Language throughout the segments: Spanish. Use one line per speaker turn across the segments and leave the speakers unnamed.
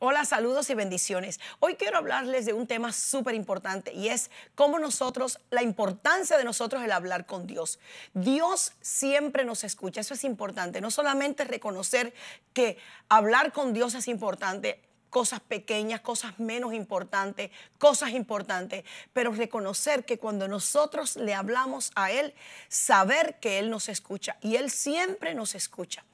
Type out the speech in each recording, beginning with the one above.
Hola, saludos y bendiciones. Hoy quiero hablarles de un tema súper importante y es cómo nosotros, la importancia de nosotros el hablar con Dios. Dios siempre nos escucha, eso es importante. No solamente reconocer que hablar con Dios es importante, cosas pequeñas, cosas menos importantes, cosas importantes, pero reconocer que cuando nosotros le hablamos a Él, saber que Él nos escucha y Él siempre nos escucha.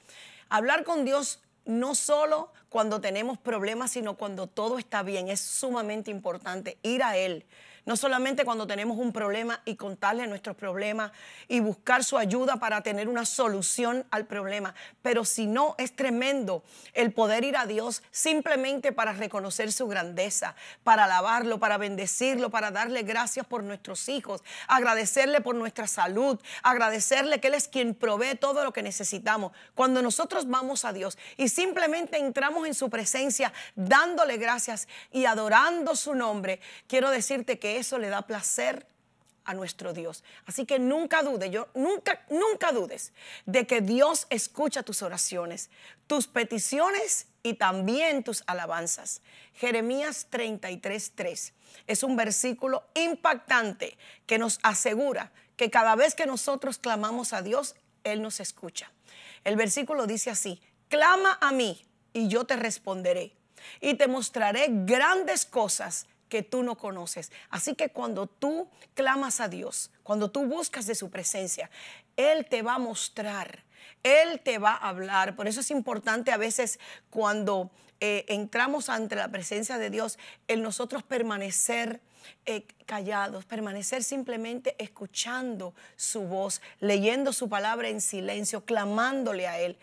Hablar con Dios no solo cuando tenemos problemas, sino cuando todo está bien. Es sumamente importante ir a Él no solamente cuando tenemos un problema y contarle nuestros problemas y buscar su ayuda para tener una solución al problema, pero si no, es tremendo el poder ir a Dios simplemente para reconocer su grandeza, para alabarlo, para bendecirlo, para darle gracias por nuestros hijos, agradecerle por nuestra salud, agradecerle que Él es quien provee todo lo que necesitamos. Cuando nosotros vamos a Dios y simplemente entramos en su presencia dándole gracias y adorando su nombre, quiero decirte que eso le da placer a nuestro Dios. Así que nunca dudes, yo nunca, nunca dudes de que Dios escucha tus oraciones, tus peticiones y también tus alabanzas. Jeremías 33:3 es un versículo impactante que nos asegura que cada vez que nosotros clamamos a Dios, Él nos escucha. El versículo dice así, clama a mí y yo te responderé y te mostraré grandes cosas que tú no conoces. Así que cuando tú clamas a Dios, cuando tú buscas de su presencia, Él te va a mostrar, Él te va a hablar. Por eso es importante a veces cuando eh, entramos ante la presencia de Dios, el nosotros permanecer eh, callados, permanecer simplemente escuchando su voz, leyendo su palabra en silencio, clamándole a Él.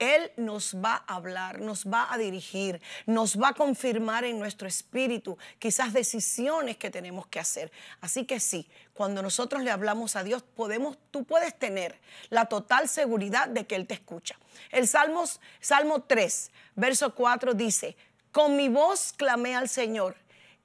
Él nos va a hablar, nos va a dirigir, nos va a confirmar en nuestro espíritu quizás decisiones que tenemos que hacer. Así que sí, cuando nosotros le hablamos a Dios, podemos, tú puedes tener la total seguridad de que Él te escucha. El Salmos, Salmo 3, verso 4 dice, con mi voz clamé al Señor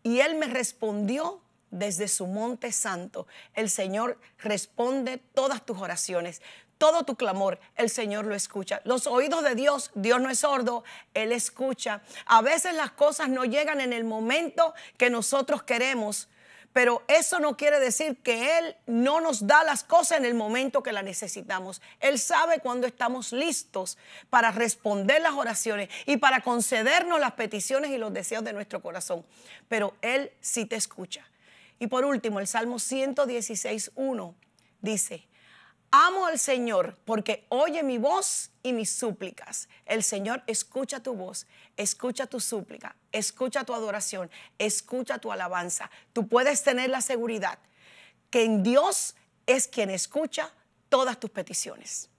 y él me respondió desde su monte santo. El Señor responde todas tus oraciones, todo tu clamor. El Señor lo escucha. Los oídos de Dios, Dios no es sordo, Él escucha. A veces las cosas no llegan en el momento que nosotros queremos, pero eso no quiere decir que Él no nos da las cosas en el momento que las necesitamos. Él sabe cuando estamos listos para responder las oraciones y para concedernos las peticiones y los deseos de nuestro corazón, pero Él sí te escucha. Y por último, el Salmo 116, dice, Amo al Señor porque oye mi voz y mis súplicas. El Señor escucha tu voz, escucha tu súplica, escucha tu adoración, escucha tu alabanza. Tú puedes tener la seguridad que en Dios es quien escucha todas tus peticiones.